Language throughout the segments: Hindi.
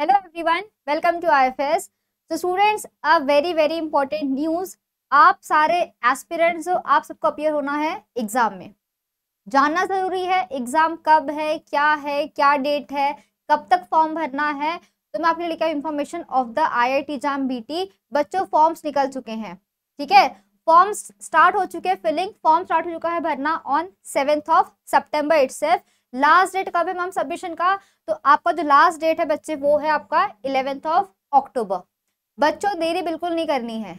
hello everyone welcome to IFS So students a very very important news आप सारे एस्पिरेंट्स हो आप सबको अपियर होना है एग्ज़ाम में जानना ज़रूरी है एग्ज़ाम कब है क्या है क्या डेट है कब तक फॉर्म भरना है तो मैं आपने लिखा है information of the IIT JAM BT बच्चों फॉर्म्स निकल चुके हैं ठीक है फॉर्म्स स्टार्ट हो चुके हैं फिलिंग फॉर्म स्टार्ट हो चुका है भरना on seventh of September itself last date कब है मैम सबमिशन का तो आपका जो लास्ट डेट है बच्चे वो है आपका इलेवेंथ ऑफ अक्टूबर बच्चों देरी बिल्कुल नहीं करनी है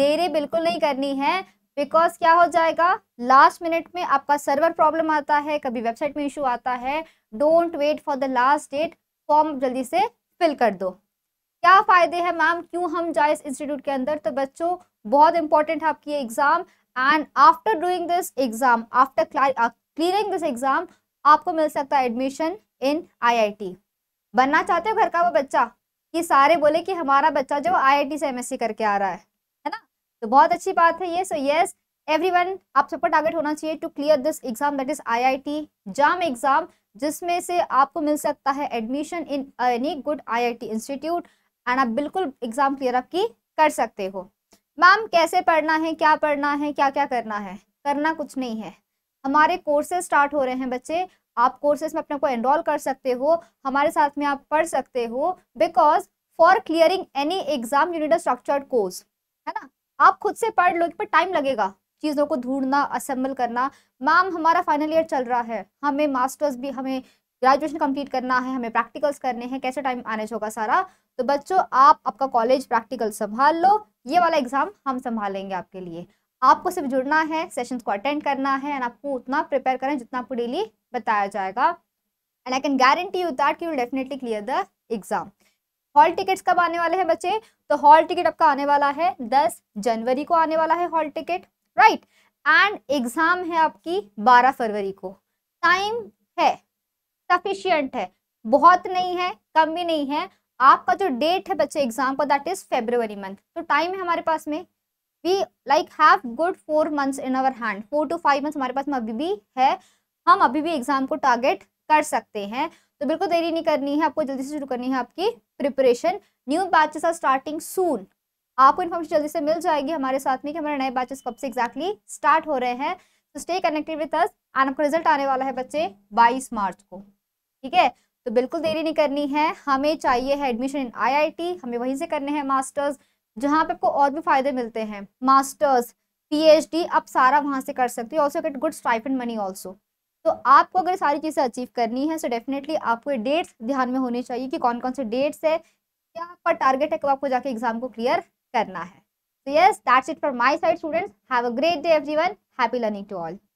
देरी बिल्कुल नहीं करनी है बिकॉज क्या हो जाएगा लास्ट मिनट में आपका सर्वर प्रॉब्लम आता है कभी वेबसाइट में इशू आता है don't wait for the last date form जल्दी से फिल कर दो क्या फ़ायदे हैं मैम क्यों हम जाए इस इंस्टीट्यूट के अंदर तो बच्चों बहुत इंपॉर्टेंट है आपकी exam and after doing this exam after clearing this exam आपको मिल सकता है एडमिशन इन आईआईटी बनना चाहते हो घर का वो बच्चा कि सारे बोले कि हमारा बच्चा जो आईआईटी से एमएससी करके आ रहा है है ना तो बहुत अच्छी बात है ये सो यस एवरीवन आप सबको टारगेट होना चाहिए to clear this exam that is I JAM exam जिसमें से आपको मिल सकता है admission in any good I institute and आप बिल्कुल एग्जाम क्लियर आपकी कर सकते हो मैम कैसे पढ़ना है क्या पढ़ना है क्या क्या करना है करना कुछ नहीं है हमारे कोर्सेज स्टार्ट हो रहे हैं बच्चे आप कोर्सेज में अपने को एनरोल कर सकते हो हमारे साथ में आप पढ़ सकते हो because for clearing any exam you need structured course है ना आप खुद से पढ़ लो पर टाइम लगेगा चीज़ों को ढूंढना असेंबल करना मैम हमारा फाइनल ईयर चल रहा है हमें मास्टर्स भी हमें ग्रेजुएशन कंप्लीट करना है हमें प्रैक्टिकल्स करने हैं कैसे टाइम मैनेज होगा सारा तो बच्चों आप आपका कॉलेज प्रैक्टिकल संभाल लो ये वाला एग्ज़ाम हम संभालेंगे आपके लिए आपको सिर्फ जुड़ना है सेशन को अटेंड करना है एंड आपको उतना प्रिपेयर करें जितना आपको डेली बताया जाएगा and I can guarantee you that you definitely clear the exam hall tickets कब आने वाले हैं बच्चे तो हॉल टिकट आपका आने वाला है 10 जनवरी को आने वाला है hall ticket right and exam है आपकी 12 फरवरी को टाइम है सफिशियंट है बहुत नहीं है कम भी नहीं है आपका जो डेट है बच्चे एग्जाम का दैट इज फेब्रवरी मंथ तो टाइम है हमारे पास में we like have good four months in our hand four to five months हमारे पास में अभी भी है हम अभी भी एग्जाम को टारगेट कर सकते हैं तो बिल्कुल देरी नहीं करनी है आपको जल्दी से शुरू करनी है आपकी preparation new batches are starting soon आपको इन्फॉर्मेशन जल्दी से मिल जाएगी हमारे साथ में कि हमारे नए बैचेस कब से एग्जैक्टली exactly स्टार्ट हो रहे हैं तो stay connected with us and आपका रिजल्ट आने वाला है बच्चे 22 मार्च को ठीक है तो बिल्कुल देरी नहीं करनी है हमें चाहिए है एडमिशन इन आईआईटी हमें वहीं से करने हैं मास्टर्स जहाँ पे आपको और भी फायदे मिलते हैं मास्टर्स पीएचडी आप सारा वहाँ से कर सकते हो also get good and money also तो आपको अगर सारी चीज़ें अचीव करनी है सो डेफिनेटली आपको डेट्स ध्यान में होने चाहिए कि कौन कौन से डेट्स है क्या आपका टारगेट है कब आपको जाके एग्जाम को क्लियर करना है तो yes that's it for my side students have a great day everyone happy learning to all